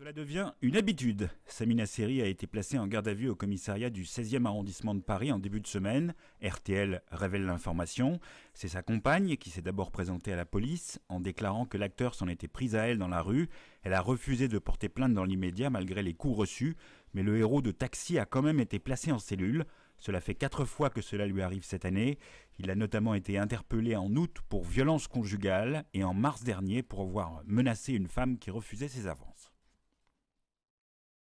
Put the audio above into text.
Cela devient une habitude. Samina Seri a été placée en garde à vue au commissariat du 16e arrondissement de Paris en début de semaine. RTL révèle l'information. C'est sa compagne qui s'est d'abord présentée à la police en déclarant que l'acteur s'en était pris à elle dans la rue. Elle a refusé de porter plainte dans l'immédiat malgré les coups reçus, mais le héros de Taxi a quand même été placé en cellule. Cela fait quatre fois que cela lui arrive cette année. Il a notamment été interpellé en août pour violence conjugale et en mars dernier pour avoir menacé une femme qui refusait ses avances.